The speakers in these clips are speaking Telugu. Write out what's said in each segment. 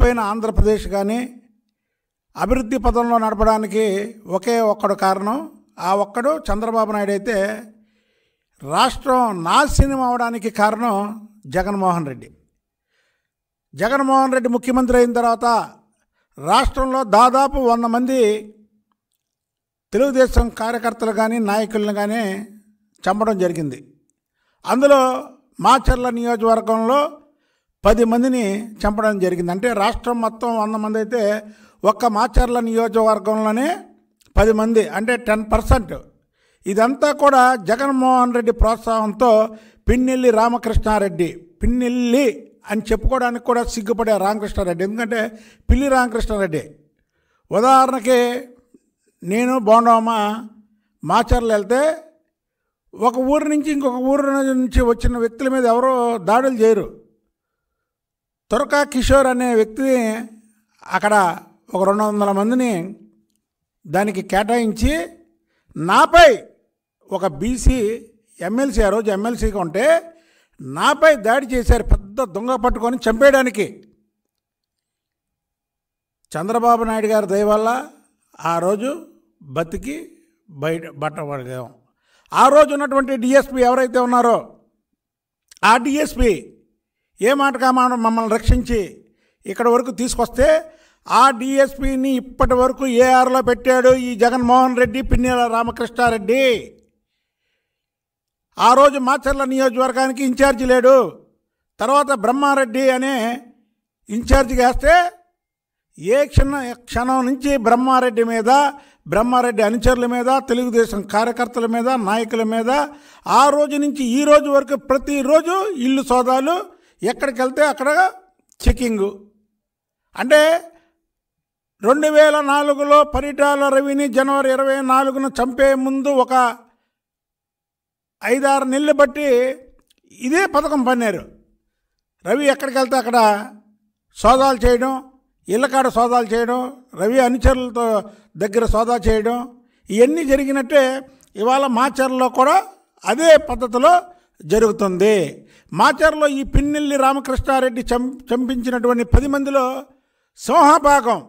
పైన ఆంధ్రప్రదేశ్ కానీ అభివృద్ధి పదంలో నడపడానికి ఒకే ఒక్కడు కారణం ఆ ఒక్కడు చంద్రబాబు నాయుడు అయితే రాష్ట్రం నాశనం అవడానికి కారణం జగన్మోహన్ రెడ్డి జగన్మోహన్ రెడ్డి ముఖ్యమంత్రి అయిన తర్వాత రాష్ట్రంలో దాదాపు వంద మంది తెలుగుదేశం కార్యకర్తలు కానీ నాయకులను కానీ చంపడం జరిగింది అందులో మాచర్ల నియోజకవర్గంలో పది మందిని చంపడం జరిగింది అంటే రాష్ట్రం మొత్తం వంద మంది అయితే ఒక్క మాచర్ల నియోజకవర్గంలోనే పది మంది అంటే టెన్ పర్సెంట్ ఇదంతా కూడా జగన్మోహన్ రెడ్డి ప్రోత్సాహంతో పిన్నెల్లి రామకృష్ణారెడ్డి పిన్నెల్లి అని చెప్పుకోవడానికి కూడా సిగ్గుపడే రామకృష్ణారెడ్డి ఎందుకంటే పిల్లి రామకృష్ణారెడ్డి ఉదాహరణకి నేను బోండమ్మ మాచర్లు వెళ్తే ఒక ఊరి నుంచి ఇంకొక ఊరి నుంచి వచ్చిన వ్యక్తుల మీద ఎవరో దాడులు చేయరు తురకా కిషోర్ అనే వ్యక్తిని అక్కడ ఒక రెండు వందల మందిని దానికి కేటాయించి నాపై ఒక బీసీ ఎమ్మెల్సీ ఆ రోజు ఎమ్మెల్సీగా ఉంటే నాపై దాడి చేశారు పెద్ద దొంగ పట్టుకొని చంపేయడానికి చంద్రబాబు నాయుడు గారి దయ వల్ల ఆ రోజు బతికి బయట బట్టపడగాం ఆ రోజు ఉన్నటువంటి డిఎస్పి ఎవరైతే ఉన్నారో ఆ డిఎస్పి ఏ మాటగా మమ్మల్ని రక్షించి ఇక్కడ వరకు తీసుకొస్తే ఆ డిఎస్పిని ఇప్పటి వరకు ఏఆర్లో పెట్టాడు ఈ జగన్మోహన్ రెడ్డి పిన్నెల రామకృష్ణారెడ్డి ఆ రోజు మాచర్ల నియోజకవర్గానికి ఇన్ఛార్జి లేడు తర్వాత బ్రహ్మారెడ్డి అనే ఇన్ఛార్జి వేస్తే ఏ క్షణ క్షణం నుంచి బ్రహ్మారెడ్డి మీద బ్రహ్మారెడ్డి అనుచరుల మీద తెలుగుదేశం కార్యకర్తల మీద నాయకుల మీద ఆ రోజు నుంచి ఈ రోజు వరకు ప్రతిరోజు ఇల్లు సోదాలు ఎక్కడికి వెళ్తే అక్కడ చెకింగ్ అంటే రెండు వేల నాలుగులో పరిటాల రవిని జనవరి ఇరవై నాలుగున చంపే ముందు ఒక ఐదారు నెలలు బట్టి ఇదే పథకం పన్నారు రవి ఎక్కడికి వెళ్తే అక్కడ సోదాలు చేయడం ఇళ్ళకాడ సోదాలు చేయడం రవి అనుచరులతో దగ్గర సోదా చేయడం ఇవన్నీ జరిగినట్టే ఇవాళ మాచర్లో కూడా అదే పద్ధతిలో జరుగుతుంది మాచర్లో ఈ పిన్నెల్లి రామకృష్ణారెడ్డి చం చంపించినటువంటి పది మందిలో సింహభాగం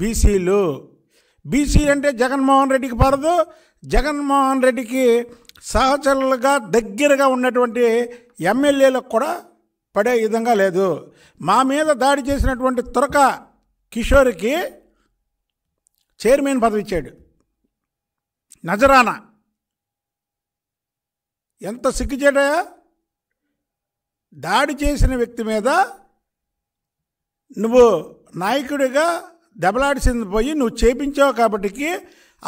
బీసీలు బీసీ అంటే జగన్మోహన్ రెడ్డికి పడదు జగన్మోహన్ రెడ్డికి సహచరులుగా దగ్గరగా ఉన్నటువంటి ఎమ్మెల్యేలకు కూడా పడే విధంగా లేదు మా మీద దాడి చేసినటువంటి తురక కిషోర్కి చైర్మన్ పదవి ఇచ్చాడు నజరానా ఎంత సిగ్గుచేట దాడి చేసిన వ్యక్తి మీద నువ్వు నాయకుడిగా దెబ్బలాడిసింది పోయి నువ్వు చేపించావు కాబట్టికి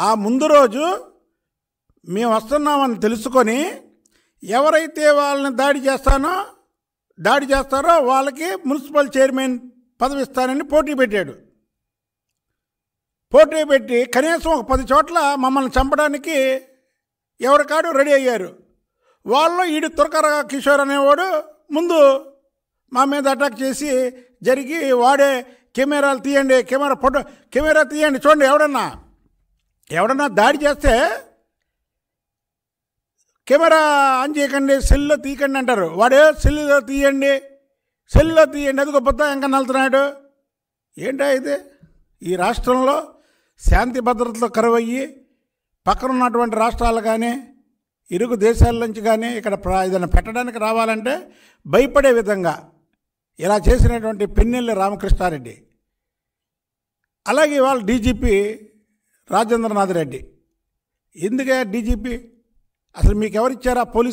ఆ ముందు రోజు మేము వస్తున్నామని తెలుసుకొని ఎవరైతే వాళ్ళని దాడి చేస్తానో దాడి చేస్తారో వాళ్ళకి మున్సిపల్ చైర్మన్ పదవి ఇస్తానని పోటీ పెట్టాడు పోటీ పెట్టి కనీసం ఒక పది చోట్ల మమ్మల్ని చంపడానికి ఎవరికాడు రెడీ అయ్యారు వాళ్ళు ఈడు తురకర కిషోర్ అనేవాడు ముందు మా మీద అటాక్ చేసి జరిగి వాడే కెమెరాలు తీయండి కెమెరా ఫోటో కెమెరా తీయండి చూడండి ఎవడన్నా ఎవడన్నా దాడి చేస్తే కెమెరా ఆన్ చేయకండి సెల్లో తీయకండి అంటారు వాడే సెల్లో తీయండి సెల్లో తీయండి అది గొప్ప వెంకన్నలుతున్నాడు ఏంటా ఇది ఈ రాష్ట్రంలో శాంతి భద్రతలు కరువయ్యి పక్కన ఉన్నటువంటి రాష్ట్రాలు కానీ ఇరుగు దేశాల నుంచి కానీ ఇక్కడ ఏదైనా పెట్టడానికి రావాలంటే భయపడే విధంగా ఇలా చేసినటువంటి పెన్నెల్లి రామకృష్ణారెడ్డి అలాగే వాళ్ళ డీజీపీ రాజేంద్రనాథ్ రెడ్డి ఎందుకే డీజీపీ అసలు మీకు ఎవరిచ్చారా పోలీస్